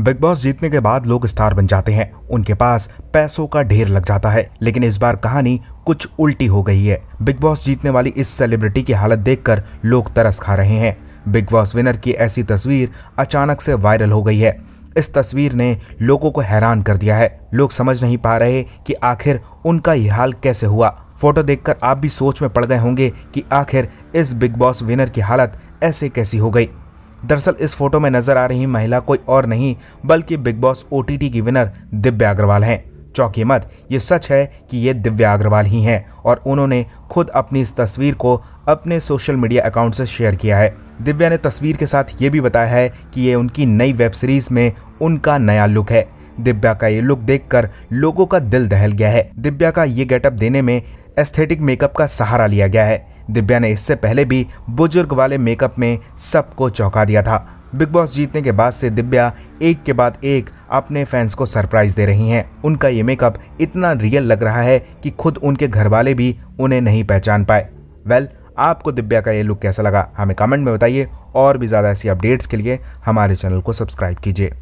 big boss जीतने के बाद लोग स्टार बन जाते हैं उनके पास पैसों का ढेर लग जाता है लेकिन इस बार कहानी कुछ उल्टी हो गई है बिग बॉस जीतने वाली इस सेलिब्रिटी की हालत देखकर लोग तरस खा रहे हैं बिग बॉस विनर की ऐसी तस्वीर अचानक से वायरल हो गई है इस तस्वीर ने लोगों को हैरान कर दिया है लोग समझ नहीं पा रहे कि आखिर उनका यह हाल कैसे हुआ फोटो देखकर आप भी सोच में पड़ गए होंगे कि आखिर इस बिग बॉस विनर की हालत ऐसे कैसी हो गई दरअसल इस फोटो में नजर आ रही महिला कोई और नहीं बल्कि बिग बॉस ओ की विनर दिव्या अग्रवाल हैं चौकी मत ये सच है कि ये दिव्या अग्रवाल ही हैं और उन्होंने खुद अपनी इस तस्वीर को अपने सोशल मीडिया अकाउंट से शेयर किया है दिव्या ने तस्वीर के साथ ये भी बताया है कि ये उनकी नई वेब सीरीज में उनका नया लुक है दिव्या का ये लुक देखकर लोगों का दिल दहल गया है दिव्या का ये गेटअप देने में एस्थेटिक मेकअप का सहारा लिया गया है दिव्या ने इससे पहले भी बुजुर्ग वाले मेकअप में सबको चौंका दिया था बिग बॉस जीतने के बाद से दिव्या एक के बाद एक अपने फैंस को सरप्राइज दे रही हैं उनका ये मेकअप इतना रियल लग रहा है कि खुद उनके घर वाले भी उन्हें नहीं पहचान पाए वेल well, आपको दिव्या का ये लुक कैसा लगा हमें कमेंट में बताइए और भी ज़्यादा ऐसी अपडेट्स के लिए हमारे चैनल को सब्सक्राइब कीजिए